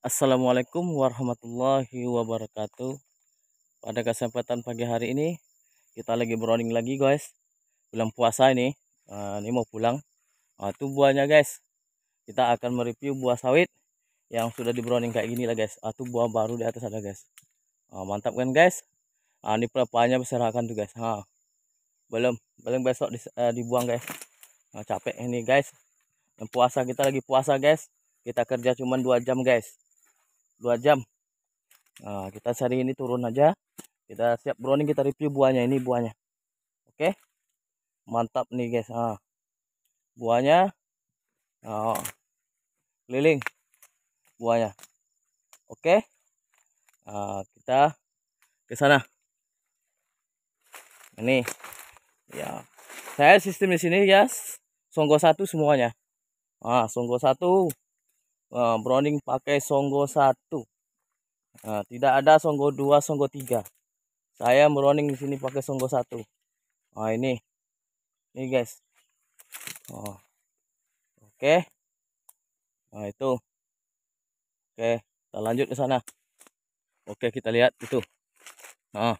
Assalamualaikum warahmatullahi wabarakatuh Pada kesempatan pagi hari ini Kita lagi browning lagi guys Belum puasa ini uh, Ini mau pulang uh, Itu buahnya guys Kita akan mereview buah sawit Yang sudah di browning kayak gini lah guys uh, Itu buah baru di atas ada guys uh, Mantap kan guys uh, Ini pelepahnya berserahkan tuh guys uh, Belum Belum besok di, uh, eh, dibuang guys uh, Capek ini guys Dan puasa kita lagi puasa guys kita kerja cuma dua jam guys dua jam nah, kita sehari ini turun aja kita siap browning kita review buahnya ini buahnya oke mantap nih guys nah, buahnya nah, oh. liling buahnya oke nah, kita ke sana ini ya saya sistem di sini ya songgo satu semuanya ah songgo satu uh, Browning pakai Songgo satu, uh, tidak ada Songgo dua, Songgo tiga. saya Browning di sini pakai Songgo 1 nah ini ini guys oh. oke okay. nah itu oke okay, kita lanjut ke sana oke okay, kita lihat itu nah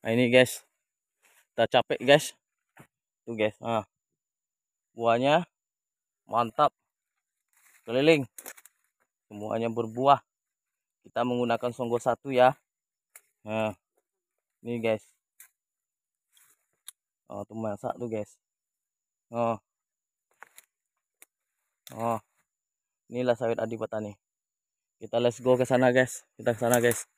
Nah, ini guys. Kita capek guys. Tuh guys. Nah. Buahnya mantap keliling semuanya berbuah kita menggunakan songgo satu ya nah ini guys oh tuh masak tuh guys oh oh inilah sawit adipata nih kita let's go ke sana guys kita ke sana guys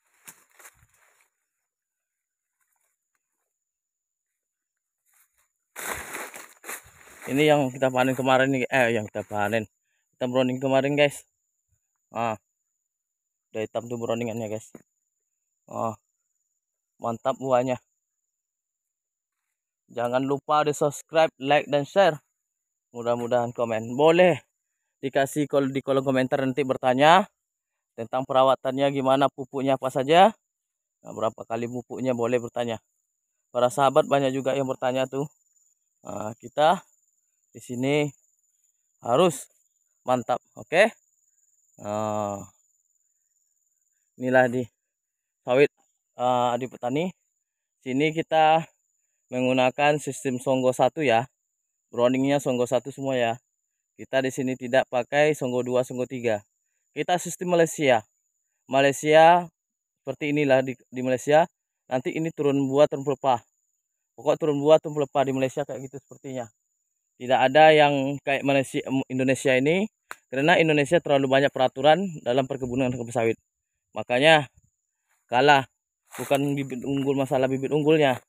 ini yang kita panen kemarin nih eh yang kita panen kita browning kemarin guys ah udah hitam tuh browningannya guys ah mantap buahnya jangan lupa di subscribe like dan share mudah-mudahan komen boleh dikasih kalau di kolom komentar nanti bertanya tentang perawatannya gimana pupuknya apa saja nah, berapa kali pupuknya boleh bertanya para sahabat banyak juga yang bertanya tuh nah, kita di sini harus mantap oke okay? Eh, inilah di sawit uh, eh, di petani sini kita menggunakan sistem songgo satu ya browningnya songgo satu semua ya kita di sini tidak pakai songgo 2 songgo 3 kita sistem Malaysia Malaysia seperti inilah di, di Malaysia nanti ini turun buah turun pelepah pokok turun buah turun pelepah di Malaysia kayak gitu sepertinya tidak ada yang kayak Malaysia, Indonesia ini karena Indonesia terlalu banyak peraturan dalam perkebunan kelapa sawit makanya kalah bukan bibit unggul masalah bibit unggulnya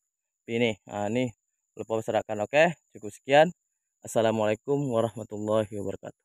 ini nah, ini lupa berserakan oke cukup sekian assalamualaikum warahmatullahi wabarakatuh